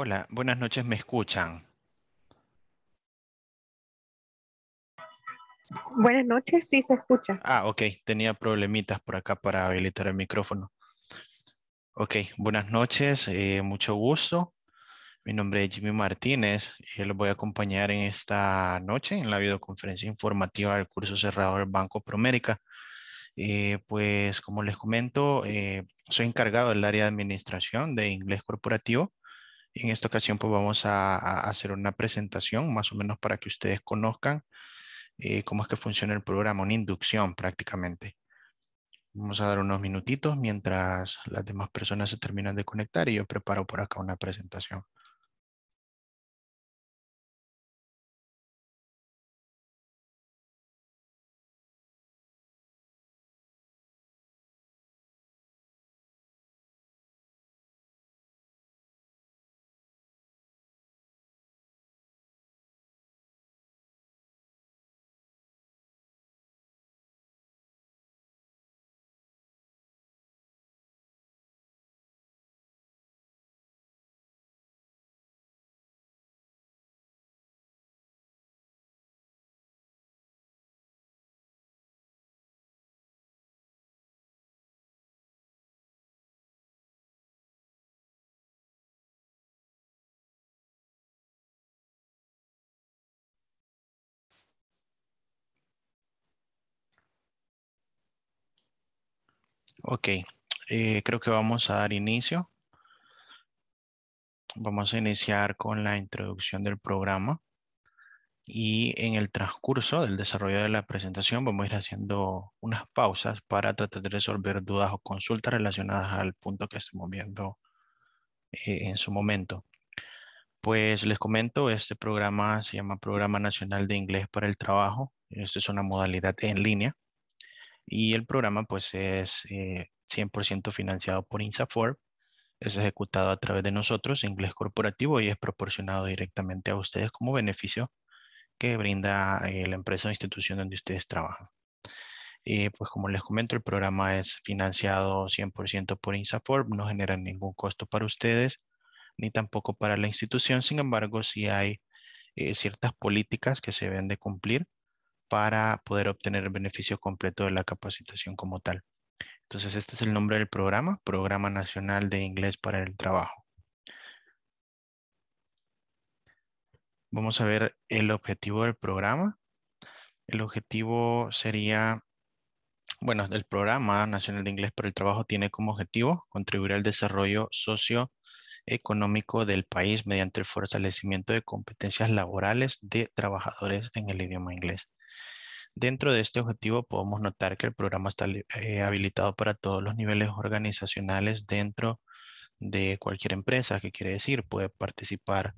Hola, buenas noches, ¿me escuchan? Buenas noches, sí se escucha. Ah, ok, tenía problemitas por acá para habilitar el micrófono. Ok, buenas noches, eh, mucho gusto. Mi nombre es Jimmy Martínez, y eh, los voy a acompañar en esta noche en la videoconferencia informativa del curso cerrado del Banco Promérica. Eh, pues como les comento, soy encargado del área de administración de inglés corporativo en esta ocasión pues vamos a, hacer una presentación más o menos para que ustedes conozcan eh, cómo es que funciona el programa, una inducción prácticamente. Vamos a dar unos minutitos mientras las demás personas se terminan de conectar y yo preparo por acá una presentación. Ok, eh, creo que vamos a dar inicio. Vamos a iniciar con la introducción del programa y en el transcurso del desarrollo de la presentación vamos a ir haciendo unas pausas para tratar de resolver dudas o consultas relacionadas al punto que estamos viendo eh, en su momento. Pues les comento, este programa se llama Programa Nacional de Inglés para el Trabajo. Esta es una modalidad en línea y el programa pues es 100% eh, financiado por INSAFOR, es ejecutado a través de nosotros, inglés corporativo, y es proporcionado directamente a ustedes como beneficio que brinda eh, la empresa o institución donde ustedes trabajan. Y eh, pues como les comento, el programa es financiado 100% por INSAFOR, no genera ningún costo para ustedes ni tampoco para la institución, sin embargo, sí hay ciertas políticas que se deben de cumplir para poder obtener el beneficio completo de la capacitación como tal. Entonces, este es el nombre del programa, Programa Nacional de Inglés para el Trabajo. Vamos a ver el objetivo del programa. El objetivo sería, bueno, el Programa Nacional de Inglés para el Trabajo tiene como objetivo contribuir al desarrollo socioeconómico del país mediante el fortalecimiento de competencias laborales de trabajadores en el idioma inglés. Dentro de este objetivo podemos notar que el programa está eh, habilitado para todos los niveles organizacionales dentro de cualquier empresa, que quiere decir, puede participar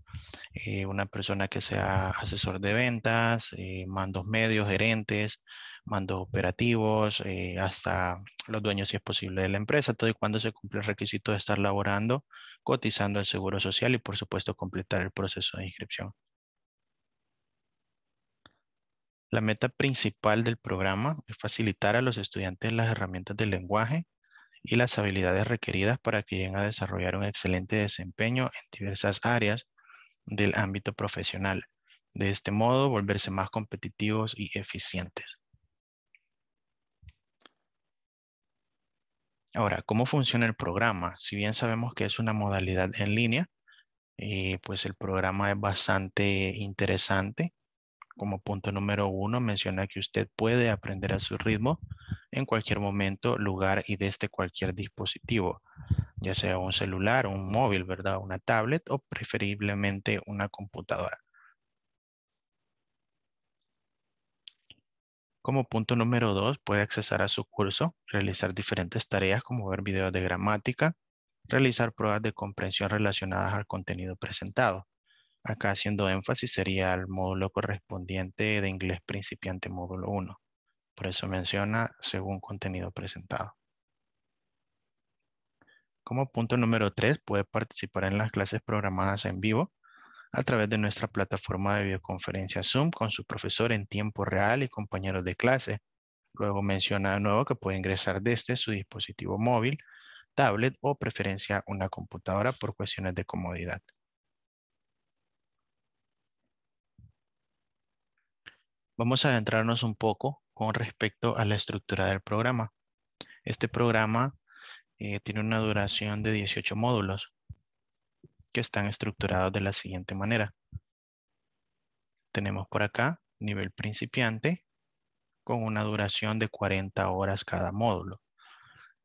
eh, una persona que sea asesor de ventas, eh, mandos medios, gerentes, mandos operativos, hasta los dueños si es posible de la empresa, todo y cuando se cumple el requisito de estar laborando, cotizando el seguro social y por supuesto completar el proceso de inscripción. La meta principal del programa es facilitar a los estudiantes las herramientas del lenguaje y las habilidades requeridas para que lleguen a desarrollar un excelente desempeño en diversas áreas del ámbito profesional. De este modo, volverse más competitivos y eficientes. Ahora, ¿cómo funciona el programa? Si bien sabemos que es una modalidad en línea, eh, pues el programa es bastante interesante como punto número uno, menciona que usted puede aprender a su ritmo en cualquier momento, lugar y desde este cualquier dispositivo, ya sea un celular, un móvil, ¿verdad? Una tablet o preferiblemente una computadora. Como punto número dos, puede accesar a su curso, realizar diferentes tareas como ver videos de gramática, realizar pruebas de comprensión relacionadas al contenido presentado. Acá haciendo énfasis sería el módulo correspondiente de inglés principiante módulo 1. Por eso menciona según contenido presentado. Como punto número 3, puede participar en las clases programadas en vivo a través de nuestra plataforma de videoconferencia Zoom con su profesor en tiempo real y compañeros de clase. Luego menciona de nuevo que puede ingresar desde su dispositivo móvil, tablet o preferencia una computadora por cuestiones de comodidad. Vamos a adentrarnos un poco con respecto a la estructura del programa. Este programa eh, tiene una duración de 18 módulos que están estructurados de la siguiente manera. Tenemos por acá nivel principiante con una duración de 40 horas cada módulo.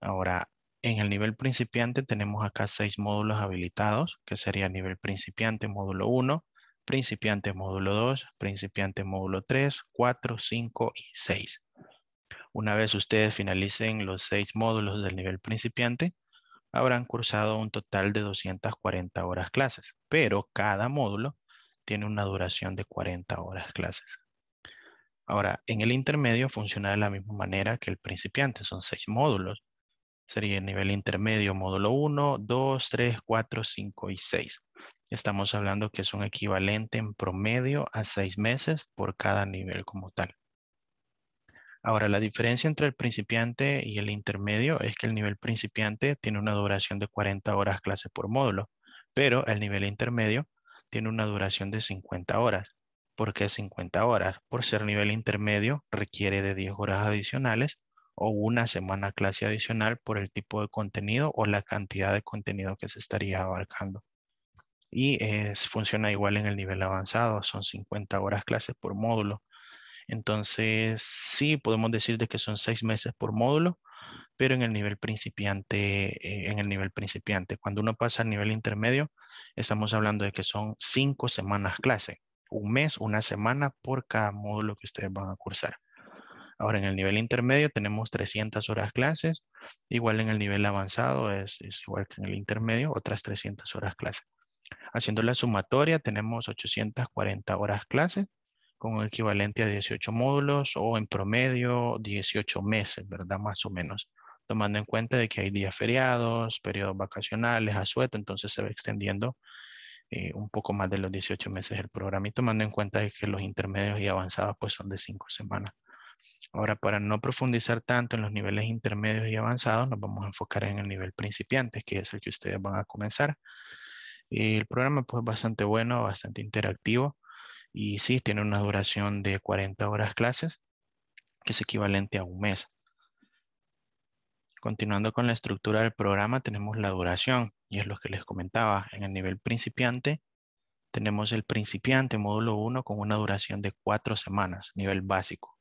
Ahora, en el nivel principiante tenemos acá seis módulos habilitados, que sería nivel principiante, módulo 1, Principiante módulo 2, principiante módulo 3, 4, 5 y 6. Una vez ustedes finalicen los seis módulos del nivel principiante, habrán cursado un total de 240 horas clases, pero cada módulo tiene una duración de 40 horas clases. Ahora, en el intermedio funciona de la misma manera que el principiante, son seis módulos. Sería el nivel intermedio, módulo 1, 2, 3, 4, 5 y 6. Estamos hablando que es un equivalente en promedio a seis meses por cada nivel como tal. Ahora, la diferencia entre el principiante y el intermedio es que el nivel principiante tiene una duración de 40 horas clase por módulo, pero el nivel intermedio tiene una duración de 50 horas. ¿Por qué 50 horas? Por ser nivel intermedio requiere de 10 horas adicionales o una semana clase adicional por el tipo de contenido o la cantidad de contenido que se estaría abarcando y funciona igual en el nivel avanzado, son 50 horas clases por módulo. Entonces, sí, podemos decir de que son seis meses por módulo, pero en el nivel principiante, eh, en el nivel principiante. Cuando uno pasa al nivel intermedio, estamos hablando de que son cinco semanas clase, un mes, una semana por cada módulo que ustedes van a cursar. Ahora, en el nivel intermedio tenemos 300 horas clases, igual en el nivel avanzado es igual que en el intermedio, otras 300 horas clases. Haciendo la sumatoria tenemos 840 horas clases con un equivalente a 18 módulos o en promedio 18 meses, ¿verdad? Más o menos. Tomando en cuenta de que hay días feriados, periodos vacacionales, asueto, entonces se va extendiendo eh, un poco más de los 18 meses el programa y tomando en cuenta de que los intermedios y avanzados pues son de 5 semanas. Ahora, para no profundizar tanto en los niveles intermedios y avanzados, nos vamos a enfocar en el nivel principiante que es el que ustedes van a comenzar el programa pues bastante bueno, bastante interactivo y sí, tiene una duración de 40 horas clases, que es equivalente a un mes. Continuando con la estructura del programa, tenemos la duración, y es lo que les comentaba. En el nivel principiante, tenemos el principiante, módulo 1, con una duración de 4 semanas, nivel básico.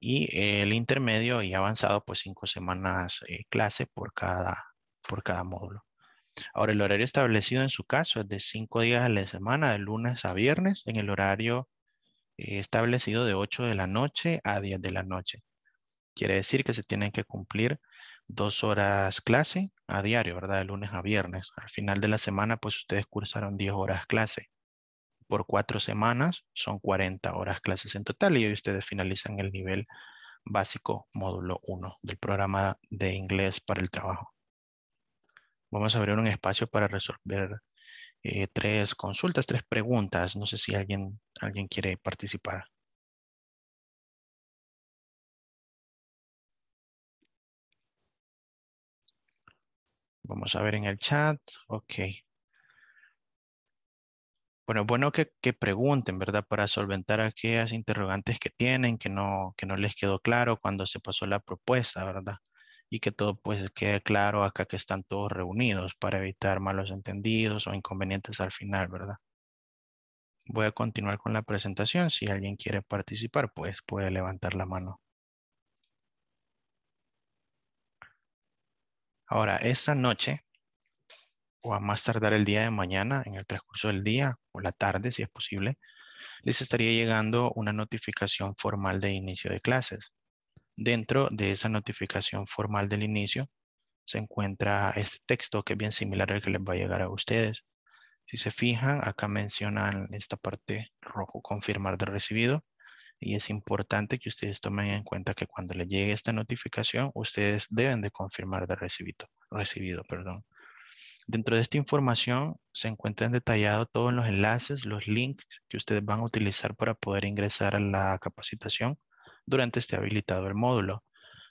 Y el intermedio y avanzado, pues 5 semanas eh, clase por cada, por cada módulo. Ahora, el horario establecido en su caso es de cinco días a la semana, de lunes a viernes, en el horario eh, establecido de 8 de la noche a 10 de la noche. Quiere decir que se tienen que cumplir dos horas clase a diario, ¿verdad? De lunes a viernes. Al final de la semana, pues ustedes cursaron 10 horas clase. Por cuatro semanas son 40 horas clases en total y hoy ustedes finalizan el nivel básico módulo 1 del programa de inglés para el trabajo vamos a abrir un espacio para resolver eh, tres consultas, tres preguntas. No sé si alguien, alguien quiere participar. Vamos a ver en el chat. Ok. Bueno, bueno que, pregunten, ¿verdad? Para solventar aquellas interrogantes que tienen, que no, que no les quedó claro cuando se pasó la propuesta, ¿verdad? y que todo pues quede claro acá que están todos reunidos para evitar malos entendidos o inconvenientes al final, ¿verdad? Voy a continuar con la presentación. Si alguien quiere participar, pues puede levantar la mano. Ahora, esta noche, o a más tardar el día de mañana, en el transcurso del día o la tarde, si es posible, les estaría llegando una notificación formal de inicio de clases. Dentro de esa notificación formal del inicio se encuentra este texto que es bien similar al que les va a llegar a ustedes. Si se fijan, acá mencionan esta parte rojo, confirmar de recibido. Y es importante que ustedes tomen en cuenta que cuando les llegue esta notificación, ustedes deben de confirmar de recibido. recibido perdón. Dentro de esta información se encuentran detallados todos los enlaces, los links que ustedes van a utilizar para poder ingresar a la capacitación durante esté habilitado el módulo.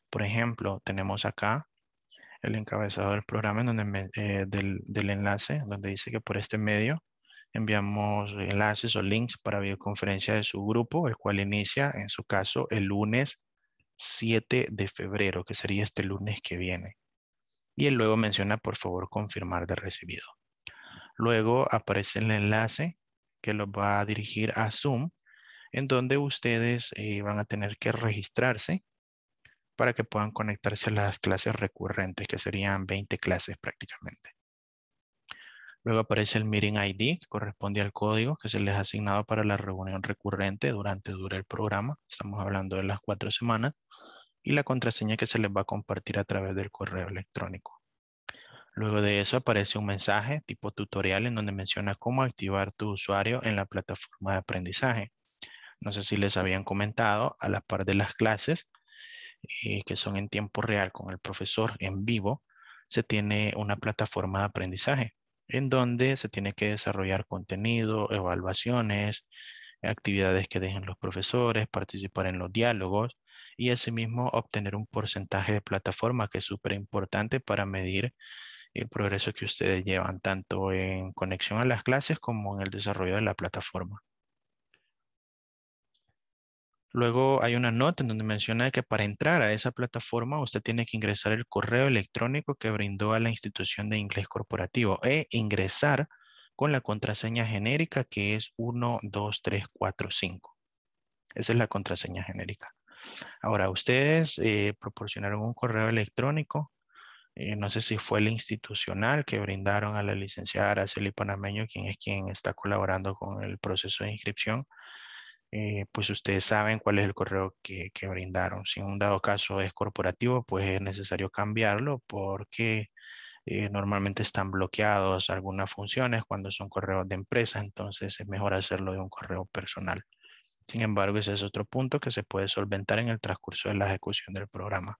Por ejemplo, tenemos acá el encabezado del programa donde, eh, del, enlace, donde dice que por este medio enviamos enlaces o links para videoconferencia de su grupo, el cual inicia, en su caso, el lunes 7 de febrero, que sería este lunes que viene. Y él luego menciona, por favor, confirmar de recibido. Luego aparece el enlace que los va a dirigir a Zoom, en donde ustedes eh, van a tener que registrarse para que puedan conectarse a las clases recurrentes, que serían 20 clases prácticamente. Luego aparece el Meeting ID, que corresponde al código que se les ha asignado para la reunión recurrente durante el programa. Estamos hablando de las cuatro semanas. Y la contraseña que se les va a compartir a través del correo electrónico. Luego de eso aparece un mensaje tipo tutorial en donde menciona cómo activar tu usuario en la plataforma de aprendizaje no sé si les habían comentado, a la par de las clases, eh, que son en tiempo real con el profesor en vivo, se tiene una plataforma de aprendizaje en donde se tiene que desarrollar contenido, evaluaciones, actividades que dejen los profesores, participar en los diálogos y asimismo obtener un porcentaje de plataforma que es súper importante para medir el progreso que ustedes llevan tanto en conexión a las clases como en el desarrollo de la plataforma. Luego hay una nota en donde menciona que para entrar a esa plataforma usted tiene que ingresar el correo electrónico que brindó a la institución de inglés corporativo e ingresar con la contraseña genérica que es 12345. Esa es la contraseña genérica. Ahora, ustedes eh, proporcionaron un correo electrónico, eh, no sé si fue el institucional que brindaron a la licenciada Araceli Panameño, quien es quien está colaborando con el proceso de inscripción. Eh, pues ustedes saben cuál es el correo que, que, brindaron. Si en un dado caso es corporativo, pues es necesario cambiarlo porque eh, normalmente están bloqueados algunas funciones cuando son correos de empresa, entonces es mejor hacerlo de un correo personal. Sin embargo, ese es otro punto que se puede solventar en el transcurso de la ejecución del programa.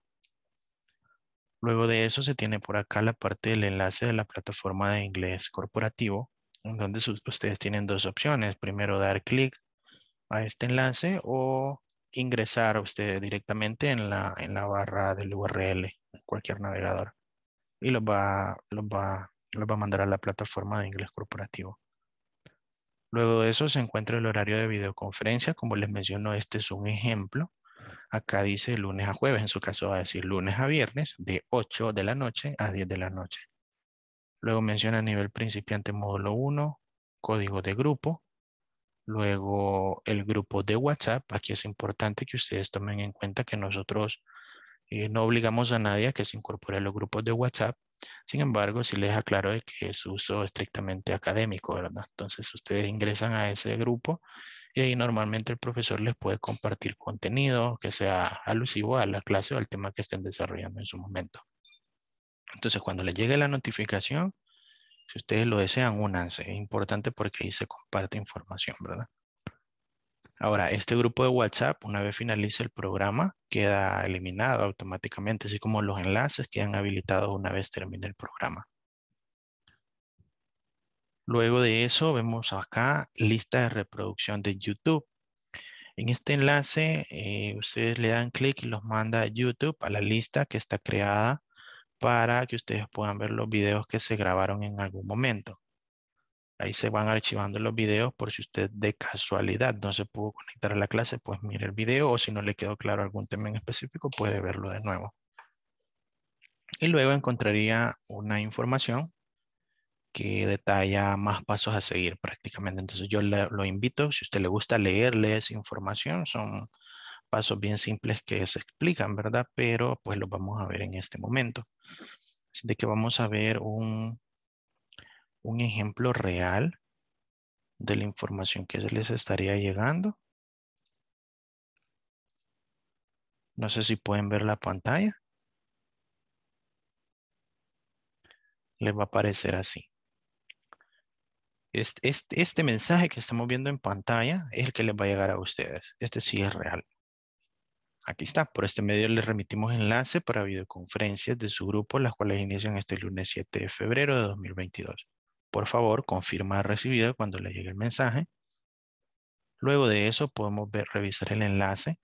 Luego de eso se tiene por acá la parte del enlace de la plataforma de inglés corporativo, en donde ustedes tienen dos opciones. Primero, dar clic a este enlace o ingresar usted directamente en la, en la barra del URL, en cualquier navegador, y los va, va, los va a mandar a la plataforma de inglés corporativo. Luego de eso se encuentra el horario de videoconferencia. Como les menciono, este es un ejemplo. Acá dice lunes a jueves, en su caso va a decir lunes a viernes, de 8 de la noche a 10 de la noche. Luego menciona nivel principiante módulo 1, código de grupo, Luego el grupo de WhatsApp. Aquí es importante que ustedes tomen en cuenta que nosotros eh, no obligamos a nadie a que se incorpore a los grupos de WhatsApp. Sin embargo, sí les aclaro que es uso estrictamente académico, ¿verdad? Entonces ustedes ingresan a ese grupo y ahí normalmente el profesor les puede compartir contenido que sea alusivo a la clase o al tema que estén desarrollando en su momento. Entonces, cuando les llegue la notificación, si ustedes lo desean, únanse. Es importante porque ahí se comparte información, ¿verdad? Ahora, este grupo de WhatsApp, una vez finalice el programa, queda eliminado automáticamente, así como los enlaces quedan habilitados una vez termine el programa. Luego de eso, vemos acá lista de reproducción de YouTube. En este enlace, eh, ustedes le dan clic y los manda a YouTube a la lista que está creada para que ustedes puedan ver los videos que se grabaron en algún momento. Ahí se van archivando los videos por si usted de casualidad no se pudo conectar a la clase, pues mire el video o si no le quedó claro algún tema en específico, puede verlo de nuevo. Y luego encontraría una información que detalla más pasos a seguir prácticamente. Entonces yo lo invito, si a usted le gusta leerle esa información, son pasos bien simples que se explican, ¿verdad? Pero pues los vamos a ver en este momento. Así de que vamos a ver un, un ejemplo real de la información que se les estaría llegando. No sé si pueden ver la pantalla. Les va a aparecer así. este, este, este mensaje que estamos viendo en pantalla es el que les va a llegar a ustedes. Este sí es real. Aquí está, por este medio les remitimos enlace para videoconferencias de su grupo, las cuales inician este lunes 7 de febrero de 2022. Por favor, confirma recibido cuando le llegue el mensaje. Luego de eso podemos ver, revisar el enlace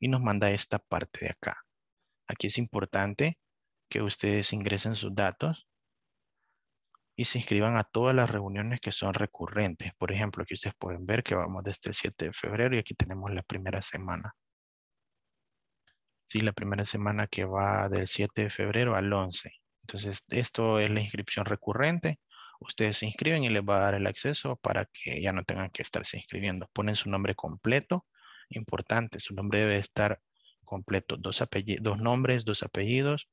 y nos manda esta parte de acá. Aquí es importante que ustedes ingresen sus datos y se inscriban a todas las reuniones que son recurrentes. Por ejemplo, aquí ustedes pueden ver que vamos desde el 7 de febrero y aquí tenemos la primera semana. Sí, la primera semana que va del 7 de febrero al 11. Entonces, esto es la inscripción recurrente. Ustedes se inscriben y les va a dar el acceso para que ya no tengan que estarse inscribiendo. Ponen su nombre completo. Importante, su nombre debe estar completo. Dos, dos nombres, dos apellidos,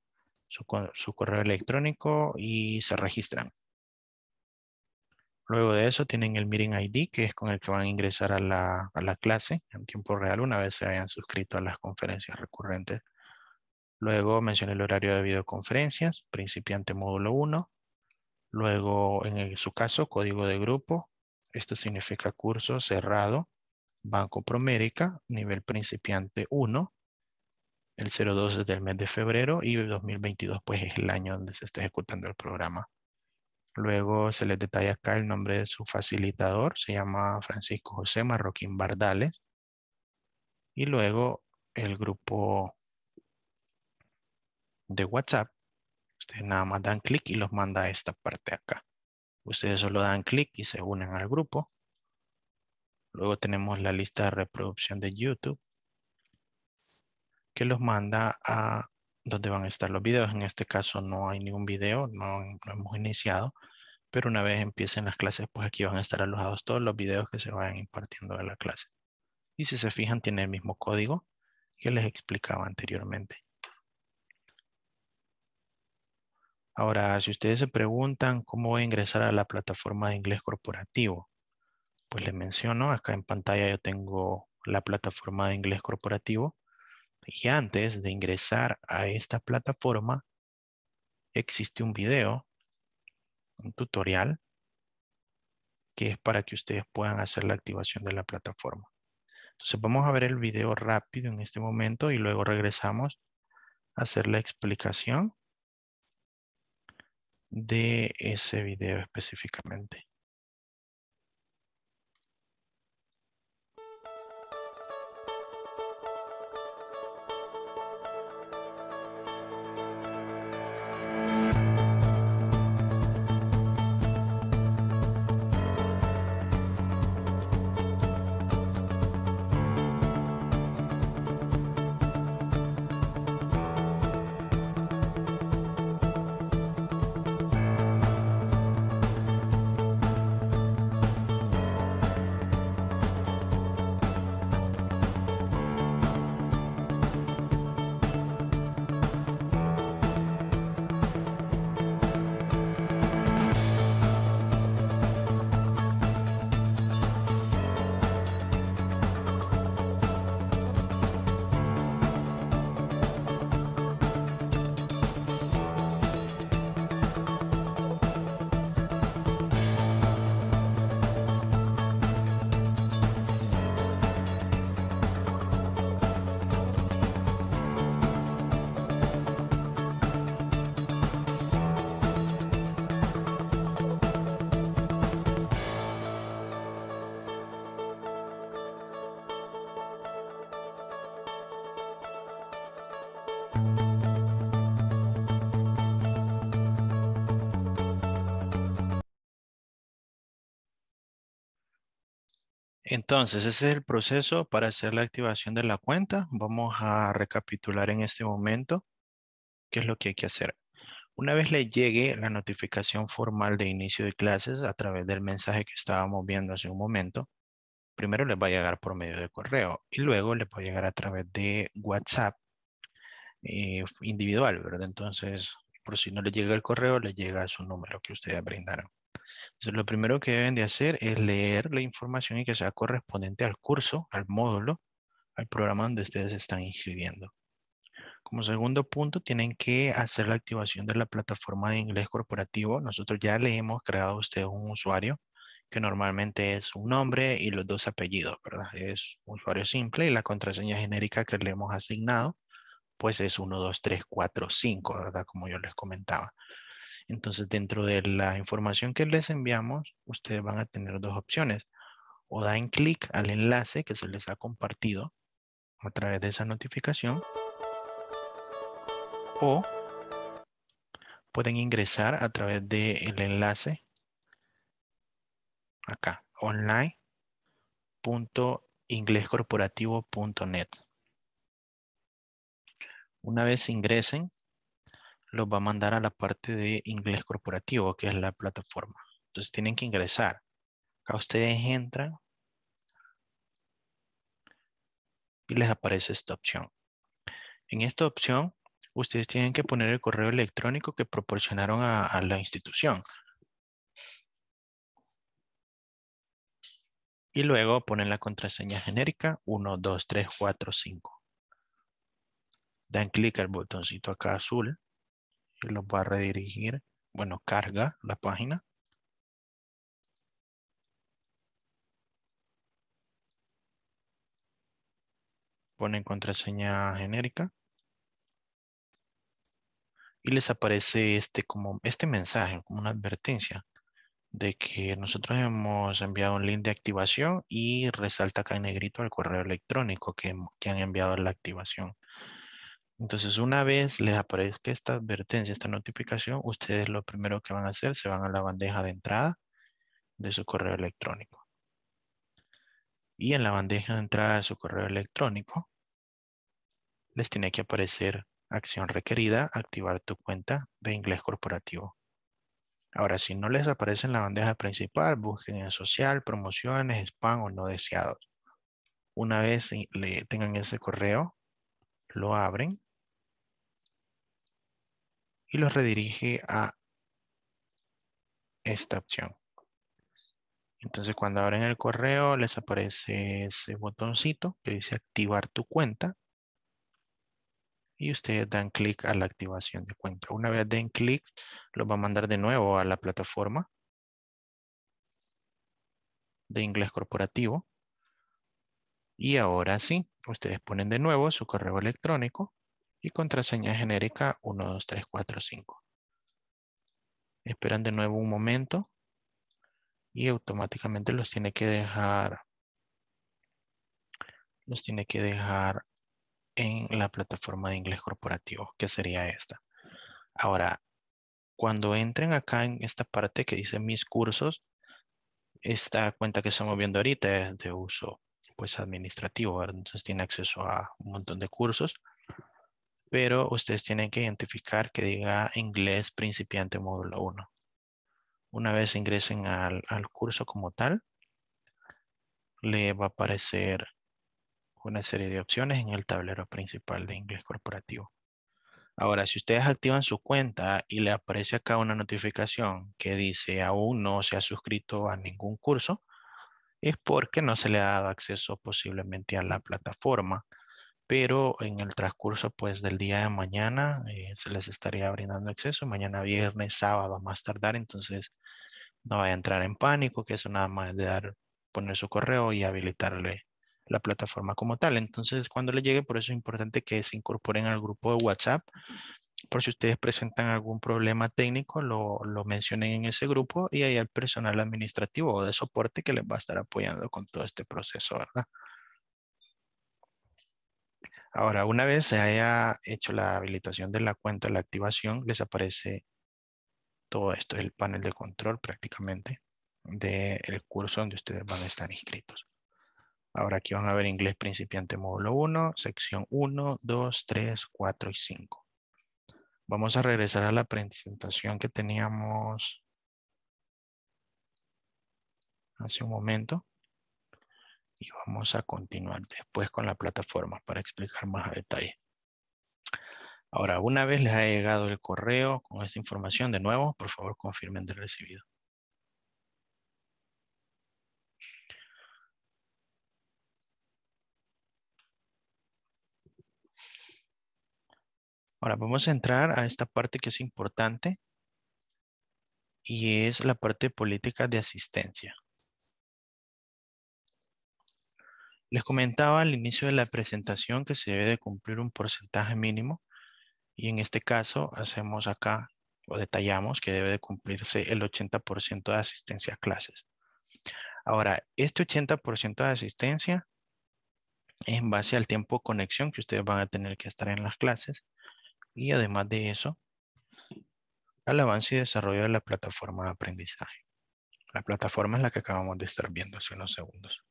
su correo electrónico y se registran. Luego de eso tienen el Meeting ID, que es con el que van a ingresar a la, clase en tiempo real una vez se hayan suscrito a las conferencias recurrentes. Luego mencioné el horario de videoconferencias, principiante módulo 1. Luego, en su caso, código de grupo. Esto significa curso cerrado, Banco Promérica, nivel principiante 1. El 02 es del mes de febrero y 2022 pues es el año donde se está ejecutando el programa. Luego se les detalla acá el nombre de su facilitador, se llama Francisco José Marroquín Bardales. Y luego el grupo de WhatsApp. Ustedes nada más dan clic y los manda a esta parte acá. Ustedes solo dan clic y se unen al grupo. Luego tenemos la lista de reproducción de YouTube que los manda a dónde van a estar los videos. En este caso no hay ningún video, no, hemos iniciado, pero una vez empiecen las clases, pues aquí van a estar alojados todos los videos que se vayan impartiendo de la clase. Y si se fijan, tiene el mismo código que les explicaba anteriormente. Ahora, si ustedes se preguntan cómo voy a ingresar a la plataforma de inglés corporativo, pues les menciono, acá en pantalla yo tengo la plataforma de inglés corporativo. Y antes de ingresar a esta plataforma, existe un video, un tutorial, que es para que ustedes puedan hacer la activación de la plataforma. Entonces vamos a ver el video rápido en este momento y luego regresamos a hacer la explicación de ese video específicamente. Entonces, ese es el proceso para hacer la activación de la cuenta. Vamos a recapitular en este momento qué es lo que hay que hacer. Una vez le llegue la notificación formal de inicio de clases a través del mensaje que estábamos viendo hace un momento, primero les va a llegar por medio de correo y luego le va a llegar a través de WhatsApp eh, individual, ¿verdad? Entonces, por si no le llega el correo, le llega su número que ustedes brindaron. Entonces, lo primero que deben de hacer es leer la información y que sea correspondiente al curso, al módulo, al programa donde ustedes están inscribiendo. Como segundo punto, tienen que hacer la activación de la plataforma de inglés corporativo. Nosotros ya le hemos creado a ustedes un usuario que normalmente es un nombre y los dos apellidos, ¿verdad? Es un usuario simple y la contraseña genérica que le hemos asignado, pues es 12345, ¿verdad? Como yo les comentaba. Entonces, dentro de la información que les enviamos, ustedes van a tener dos opciones. O dan clic al enlace que se les ha compartido a través de esa notificación. O pueden ingresar a través del enlace acá, online.inglescorporativo.net. Una vez ingresen, los va a mandar a la parte de inglés corporativo, que es la plataforma. Entonces tienen que ingresar. Acá ustedes entran y les aparece esta opción. En esta opción, ustedes tienen que poner el correo electrónico que proporcionaron a, la institución. Y luego ponen la contraseña genérica 1, 2, 3, 4, 5. Dan clic al botoncito acá azul y los va a redirigir, bueno, carga la página. Ponen contraseña genérica. Y les aparece este, como, este mensaje, como una advertencia de que nosotros hemos enviado un link de activación y resalta acá en negrito el correo electrónico que, que han enviado la activación. Entonces, una vez les aparezca esta advertencia, esta notificación, ustedes lo primero que van a hacer, se van a la bandeja de entrada de su correo electrónico. Y en la bandeja de entrada de su correo electrónico, les tiene que aparecer acción requerida, activar tu cuenta de inglés corporativo. Ahora, si no les aparece en la bandeja principal, busquen en social, promociones, spam o no deseados. Una vez eh, le tengan ese correo, lo abren y los redirige a esta opción. Entonces cuando abren el correo les aparece ese botoncito que dice activar tu cuenta. Y ustedes dan clic a la activación de cuenta. Una vez den clic, los va a mandar de nuevo a la plataforma de inglés corporativo. Y ahora sí, ustedes ponen de nuevo su correo electrónico y contraseña genérica 5. Esperan de nuevo un momento y automáticamente los tiene que dejar los tiene que dejar en la plataforma de inglés corporativo, que sería esta. Ahora, cuando entren acá en esta parte que dice mis cursos, esta cuenta que estamos viendo ahorita es de uso pues administrativo, entonces tiene acceso a un montón de cursos pero ustedes tienen que identificar que diga inglés principiante módulo 1. Una vez ingresen al, curso como tal, le va a aparecer una serie de opciones en el tablero principal de inglés corporativo. Ahora, si ustedes activan su cuenta y le aparece acá una notificación que dice aún no se ha suscrito a ningún curso, es porque no se le ha dado acceso posiblemente a la plataforma pero en el transcurso pues del día de mañana eh, se les estaría brindando acceso, mañana viernes, sábado más tardar, entonces no vaya a entrar en pánico, que eso nada más de dar, poner su correo y habilitarle la plataforma como tal. Entonces, cuando le llegue, por eso es importante que se incorporen al grupo de WhatsApp. Por si ustedes presentan algún problema técnico, lo, lo mencionen en ese grupo y ahí al personal administrativo o de soporte que les va a estar apoyando con todo este proceso, ¿verdad? Ahora, una vez se haya hecho la habilitación de la cuenta, la activación, les aparece todo esto, el panel de control prácticamente del curso donde ustedes van a estar inscritos. Ahora aquí van a ver inglés principiante módulo 1, sección 1, 2, 3, 4 y 5. Vamos a regresar a la presentación que teníamos hace un momento y vamos a continuar después con la plataforma para explicar más a detalle. Ahora, una vez les ha llegado el correo con esta información, de nuevo, por favor confirmen de recibido. Ahora vamos a entrar a esta parte que es importante y es la parte de de asistencia. Les comentaba al inicio de la presentación que se debe de cumplir un porcentaje mínimo y en este caso hacemos acá o detallamos que debe de cumplirse el 80% de asistencia a clases. Ahora, este 80% de asistencia es en base al tiempo de conexión que ustedes van a tener que estar en las clases y además de eso, al avance y desarrollo de la plataforma de aprendizaje. La plataforma es la que acabamos de estar viendo hace unos segundos.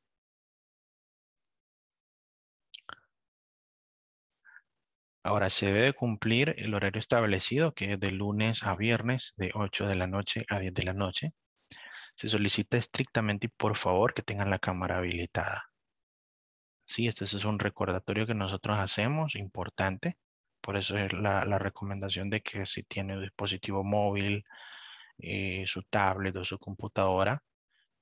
Ahora, se debe cumplir el horario establecido, que es de lunes a viernes, de 8 de la noche a 10 de la noche. Se solicita estrictamente y por favor que tengan la cámara habilitada. Sí, este es un recordatorio que nosotros hacemos, importante. Por eso es la, recomendación de que si tiene un dispositivo móvil, eh, su tablet o su computadora,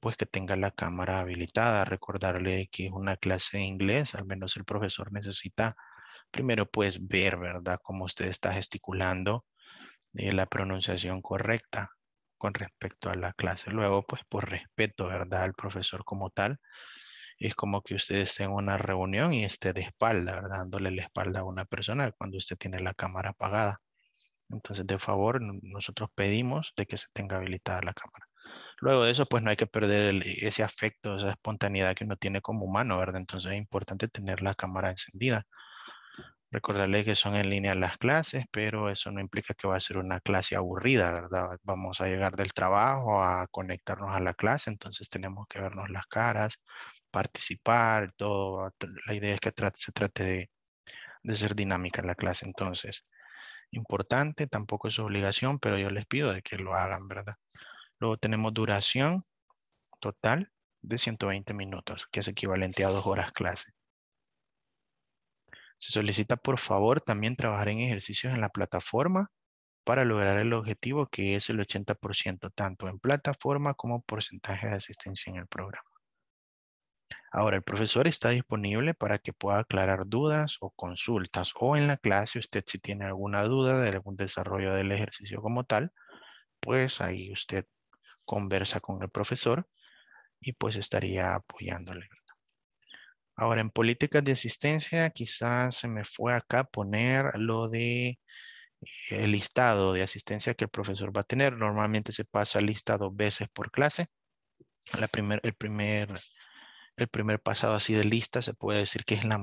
pues que tenga la cámara habilitada. Recordarle que es una clase de inglés, al menos el profesor necesita primero pues ver, ¿verdad? Cómo usted está gesticulando y eh, la pronunciación correcta con respecto a la clase. Luego, pues por respeto, ¿verdad? Al profesor como tal, es como que usted esté en una reunión y esté de espalda, ¿verdad? Dándole la espalda a una persona cuando usted tiene la cámara apagada. Entonces, de favor, nosotros pedimos de que se tenga habilitada la cámara. Luego de eso, pues no hay que perder ese afecto, esa espontaneidad que uno tiene como humano, ¿verdad? Entonces es importante tener la cámara encendida Recordarle que son en línea las clases, pero eso no implica que va a ser una clase aburrida, ¿verdad? Vamos a llegar del trabajo a conectarnos a la clase, entonces tenemos que vernos las caras, participar, todo. La idea es que se trate de, ser dinámica en la clase, entonces. Importante, tampoco es obligación, pero yo les pido de que lo hagan, ¿verdad? Luego tenemos duración total de 120 minutos, que es equivalente a dos horas clase. Se solicita por favor también trabajar en ejercicios en la plataforma para lograr el objetivo que es el 80%, tanto en plataforma como porcentaje de asistencia en el programa. Ahora, el profesor está disponible para que pueda aclarar dudas o consultas o en la clase usted si tiene alguna duda de algún desarrollo del ejercicio como tal, pues ahí usted conversa con el profesor y pues estaría apoyándole. Ahora, en políticas de asistencia, quizás se me fue acá poner lo de el listado de asistencia que el profesor va a tener. Normalmente se pasa lista dos veces por clase. La primer, el, primer, el primer pasado así de lista se puede decir que es la,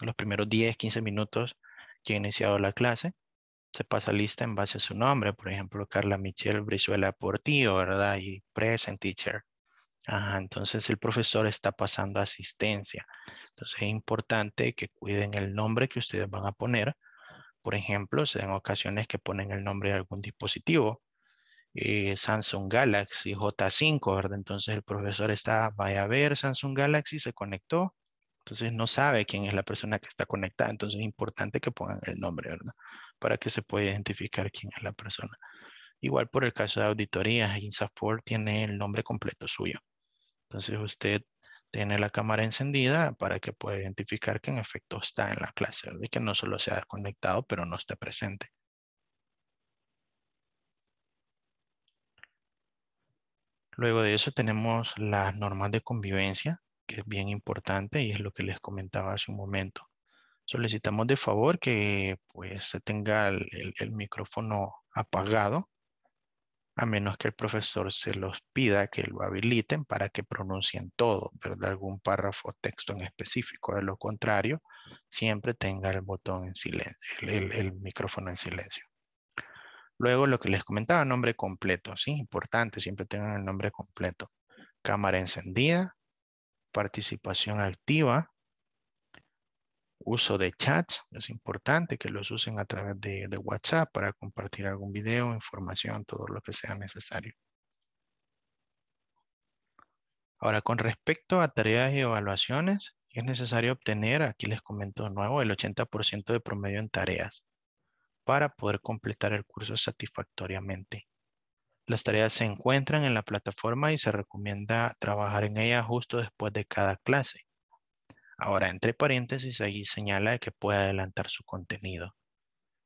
los primeros 10, 15 minutos que ha iniciado la clase. Se pasa lista en base a su nombre, por ejemplo, Carla Michelle Brizuela Portillo, ¿verdad? Y present teacher entonces el profesor está pasando asistencia. Entonces es importante que cuiden el nombre que ustedes van a poner. Por ejemplo, se dan ocasiones que ponen el nombre de algún dispositivo. Eh, Samsung Galaxy J5, ¿verdad? Entonces el profesor está, vaya a ver Samsung Galaxy, se conectó. Entonces no sabe quién es la persona que está conectada. Entonces es importante que pongan el nombre, ¿verdad? Para que se pueda identificar quién es la persona. Igual por el caso de auditoría, INSAFOR tiene el nombre completo suyo. Entonces usted tiene la cámara encendida para que pueda identificar que en efecto está en la clase, de que no solo se ha desconectado, pero no está presente. Luego de eso tenemos las normas de convivencia, que es bien importante y es lo que les comentaba hace un momento. Solicitamos de favor que pues, se tenga el micrófono apagado a menos que el profesor se los pida que lo habiliten para que pronuncien todo, ¿verdad? Algún párrafo o texto en específico. De lo contrario, siempre tenga el botón en silencio, el, micrófono en silencio. Luego lo que les comentaba, nombre completo, ¿sí? Importante, siempre tengan el nombre completo. Cámara encendida, participación activa, uso de chats. Es importante que los usen a través de, WhatsApp para compartir algún video, información, todo lo que sea necesario. Ahora, con respecto a tareas y evaluaciones, es necesario obtener, aquí les comento de nuevo, el 80% de promedio en tareas para poder completar el curso satisfactoriamente. Las tareas se encuentran en la plataforma y se recomienda trabajar en ellas justo después de cada clase. Ahora, entre paréntesis, ahí señala que puede adelantar su contenido.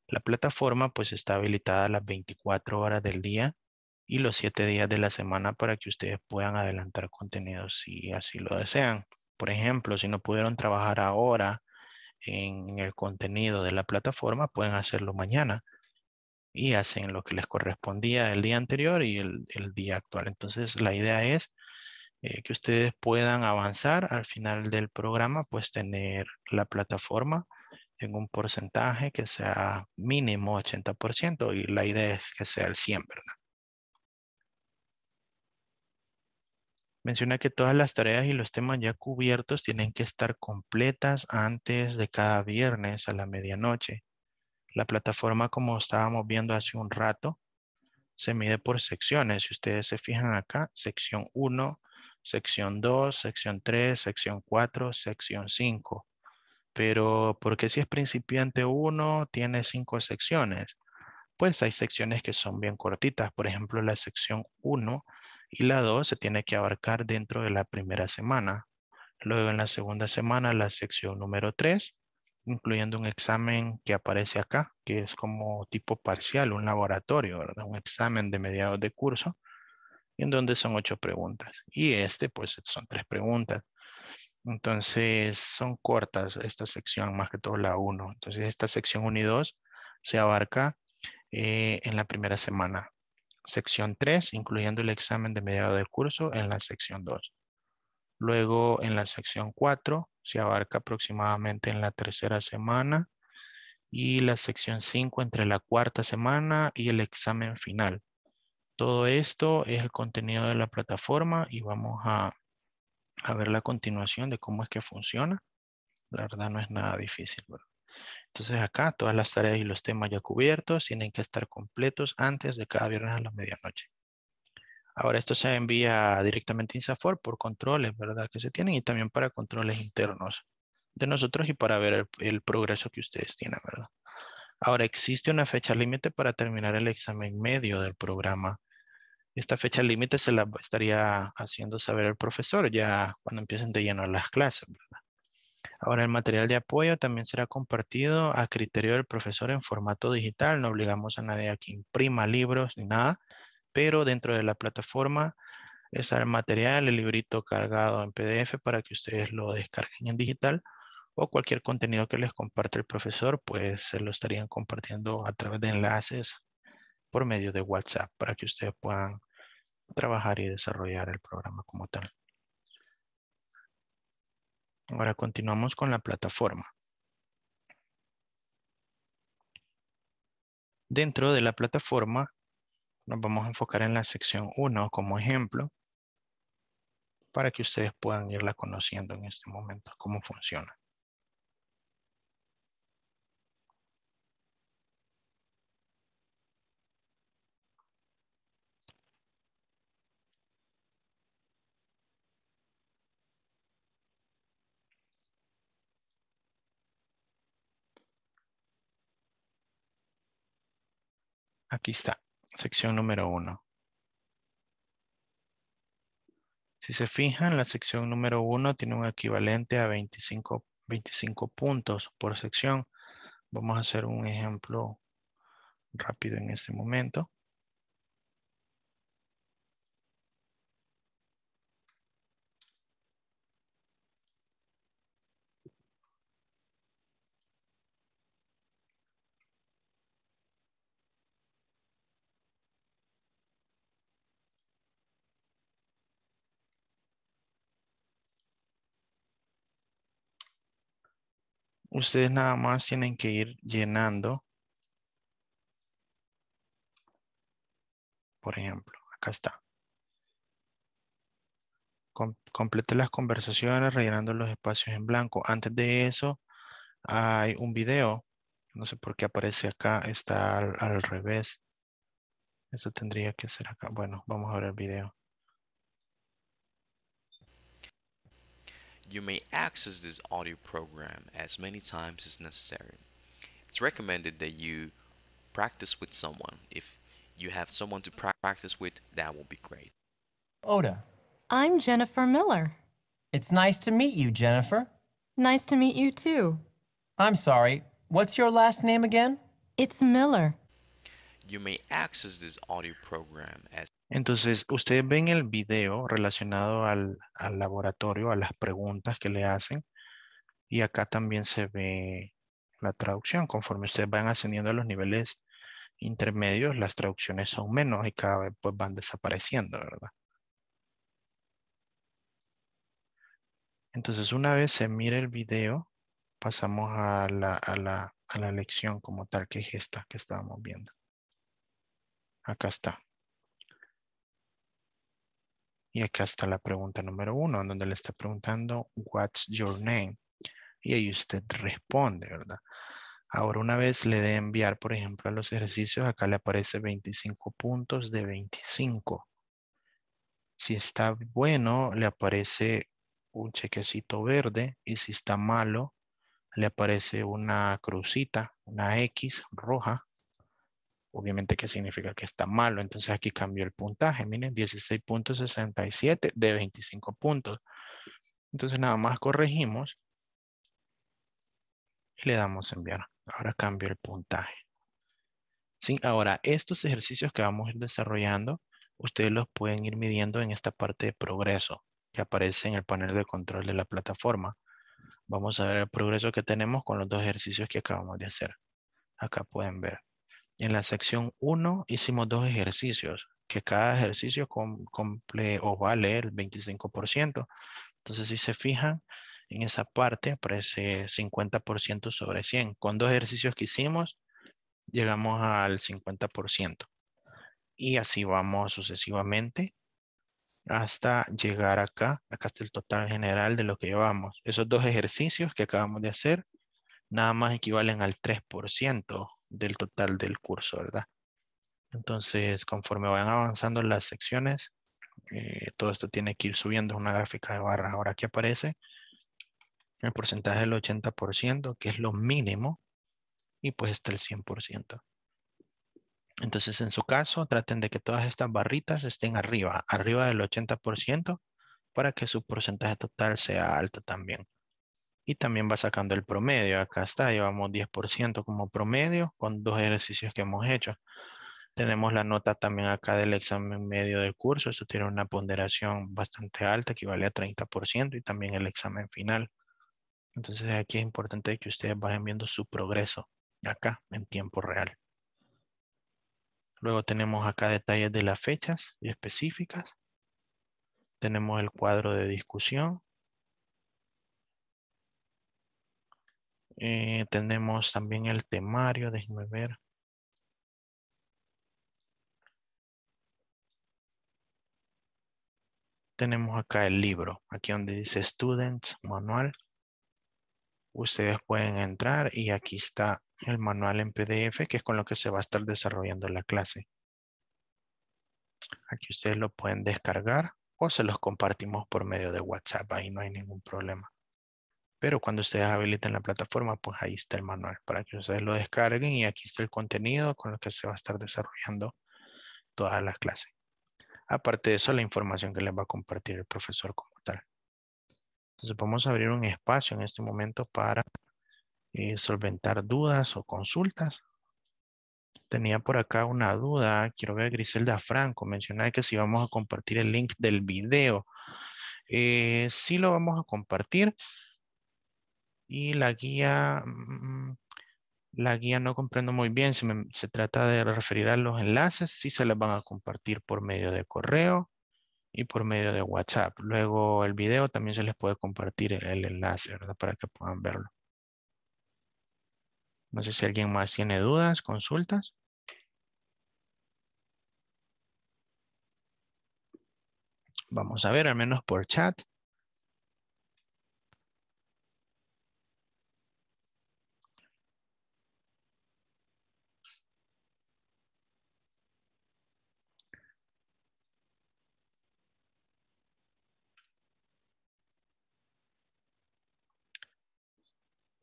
La plataforma pues está habilitada las 24 horas del día y los 7 días de la semana para que ustedes puedan adelantar contenido si así lo desean. Por ejemplo, si no pudieron trabajar ahora en el contenido de la plataforma, pueden hacerlo mañana y hacen lo que les correspondía el día anterior y el, el día actual. Entonces, la idea es eh, que ustedes puedan avanzar al final del programa, pues tener la plataforma en un porcentaje que sea mínimo 80% y la idea es que sea el 100, ¿verdad? Menciona que todas las tareas y los temas ya cubiertos tienen que estar completas antes de cada viernes a la medianoche. La plataforma, como estábamos viendo hace un rato, se mide por secciones. Si ustedes se fijan acá, sección 1 sección 2, sección 3, sección 4, sección 5. Pero ¿por qué si es principiante 1, tiene 5 secciones. Pues hay secciones que son bien cortitas, por ejemplo la sección 1 y la 2 se tiene que abarcar dentro de la primera semana. Luego en la segunda semana la sección número 3, incluyendo un examen que aparece acá, que es como tipo parcial, un laboratorio, ¿verdad? un examen de mediados de curso en donde son ocho preguntas. Y este, pues, son tres preguntas. Entonces, son cortas esta sección, más que todo la 1. Entonces, esta sección 1 y 2 se abarca eh, en la primera semana. Sección 3, incluyendo el examen de mediado del curso en la sección 2. Luego, en la sección 4, se abarca aproximadamente en la tercera semana. Y la sección 5 entre la cuarta semana y el examen final. Todo esto es el contenido de la plataforma y vamos a, ver la continuación de cómo es que funciona. La verdad no es nada difícil. Entonces acá todas las tareas y los temas ya cubiertos tienen que estar completos antes de cada viernes a la medianoche. Ahora esto se envía directamente a Insafor por controles, ¿verdad? Que se tienen y también para controles internos de nosotros y para ver el, el progreso que ustedes tienen, ¿verdad? Ahora existe una fecha límite para terminar el examen medio del programa esta fecha límite se la estaría haciendo saber el profesor ya cuando empiecen de llenar las clases. Ahora el material de apoyo también será compartido a criterio del profesor en formato digital. No obligamos a nadie a que imprima libros ni nada, pero dentro de la plataforma está el material, el librito cargado en PDF para que ustedes lo descarguen en digital o cualquier contenido que les comparte el profesor, pues se lo estarían compartiendo a través de enlaces por medio de WhatsApp para que ustedes puedan trabajar y desarrollar el programa como tal. Ahora continuamos con la plataforma. Dentro de la plataforma nos vamos a enfocar en la sección 1 como ejemplo para que ustedes puedan irla conociendo en este momento, cómo funciona. Aquí está, sección número uno. Si se fijan, la sección número uno tiene un equivalente a 25, 25 puntos por sección. Vamos a hacer un ejemplo rápido en este momento. ustedes nada más tienen que ir llenando. Por ejemplo, acá está. complete las conversaciones rellenando los espacios en blanco. Antes de eso, hay un video. No sé por qué aparece acá, está al revés. Eso tendría que ser acá. Bueno, vamos a ver el video. You may access this audio program as many times as necessary. It's recommended that you practice with someone. If you have someone to practice with, that will be great. Oda. I'm Jennifer Miller. It's nice to meet you, Jennifer. Nice to meet you too. I'm sorry, what's your last name again? It's Miller. You may access this audio program as Entonces, ustedes ven el video relacionado al, laboratorio, a las preguntas que le hacen. Y acá también se ve la traducción. Conforme ustedes van ascendiendo a los niveles intermedios, las traducciones son menos y cada vez pues, van desapareciendo, ¿verdad? Entonces, una vez se mire el video, pasamos a la, a la lección como tal, que es esta que estábamos viendo. Acá está. Y acá está la pregunta número uno, donde le está preguntando, what's your name? Y ahí usted responde, ¿verdad? Ahora una vez le dé enviar, por ejemplo, a los ejercicios, acá le aparece 25 puntos de 25. Si está bueno, le aparece un chequecito verde y si está malo, le aparece una crucita, una X roja obviamente que significa que está malo. Entonces aquí cambió el puntaje, miren, 16.67 de 25 puntos. Entonces nada más corregimos y le damos enviar. Ahora cambio el puntaje. ¿Sí? Ahora, estos ejercicios que vamos a ir desarrollando, ustedes los pueden ir midiendo en esta parte de progreso que aparece en el panel de control de la plataforma. Vamos a ver el progreso que tenemos con los dos ejercicios que acabamos de hacer. Acá pueden ver. En la sección 1 hicimos dos ejercicios, que cada ejercicio cumple o vale el 25%. Entonces, si se fijan, en esa parte aparece 50% sobre 100. Con dos ejercicios que hicimos, llegamos al 50%. Y así vamos sucesivamente hasta llegar acá. Acá está el total general de lo que llevamos. Esos dos ejercicios que acabamos de hacer, nada más equivalen al 3% del total del curso, ¿verdad? Entonces, conforme vayan avanzando las secciones, eh, todo esto tiene que ir subiendo, una gráfica de barra. Ahora aquí aparece el porcentaje del 80%, que es lo mínimo, y pues está el 100%. Entonces, en su caso, traten de que todas estas barritas estén arriba, arriba del 80%, para que su porcentaje total sea alto también y también va sacando el promedio. Acá está, llevamos 10% como promedio con dos ejercicios que hemos hecho. Tenemos la nota también acá del examen medio del curso. Esto tiene una ponderación bastante alta, equivale a 30% y también el examen final. Entonces aquí es importante que ustedes vayan viendo su progreso acá en tiempo real. Luego tenemos acá detalles de las fechas y específicas. Tenemos el cuadro de discusión, Eh, tenemos también el temario, déjenme ver. Tenemos acá el libro, aquí donde dice Students, manual. Ustedes pueden entrar y aquí está el manual en PDF, que es con lo que se va a estar desarrollando la clase. Aquí ustedes lo pueden descargar o se los compartimos por medio de WhatsApp, ahí no hay ningún problema. Pero cuando ustedes habiliten la plataforma, pues ahí está el manual para que ustedes lo descarguen y aquí está el contenido con el que se va a estar desarrollando todas las clases. Aparte de eso, la información que les va a compartir el profesor como tal. Entonces vamos a abrir un espacio en este momento para eh, solventar dudas o consultas. Tenía por acá una duda, quiero ver a Griselda Franco mencionar que si vamos a compartir el link del video. Eh, sí lo vamos a compartir y la guía, mm, la guía no comprendo muy bien se trata de referir a los enlaces, si se les van a compartir por medio de correo y por medio de WhatsApp. Luego el video también se les puede compartir el, el enlace, ¿verdad? Para que puedan verlo. No sé si alguien más tiene dudas, consultas. Vamos a ver, al menos por chat.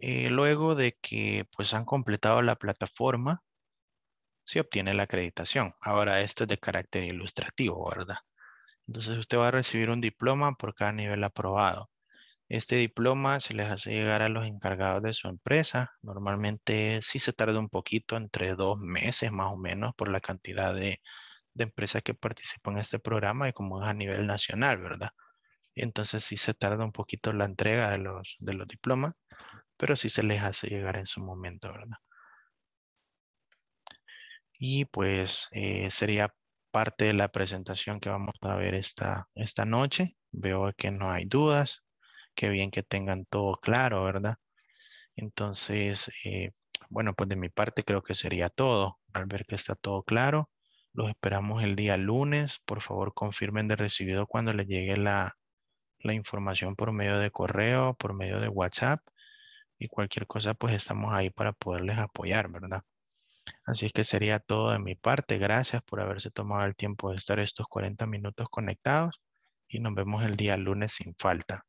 Eh, luego de que pues, han completado la plataforma, se obtiene la acreditación. Ahora, esto es de carácter ilustrativo, ¿verdad? Entonces, usted va a recibir un diploma por cada nivel aprobado. Este diploma se les hace llegar a los encargados de su empresa. Normalmente sí se tarda un poquito, entre dos meses más o menos, por la cantidad de, empresas que participan en este programa y como es a nivel nacional, ¿verdad? Entonces sí se tarda un poquito la entrega de los diplomas pero sí se les hace llegar en su momento, ¿verdad? Y pues eh, sería parte de la presentación que vamos a ver esta, esta noche. Veo que no hay dudas, Que bien que tengan todo claro, ¿verdad? Entonces, eh, bueno, pues de mi parte creo que sería todo. Al ver que está todo claro, los esperamos el día lunes. Por favor, confirmen de recibido cuando les llegue la información por medio de correo, por medio de WhatsApp y cualquier cosa, pues estamos ahí para poderles apoyar, ¿verdad? Así es que sería todo de mi parte. Gracias por haberse tomado el tiempo de estar estos 40 minutos conectados y nos vemos el día lunes sin falta.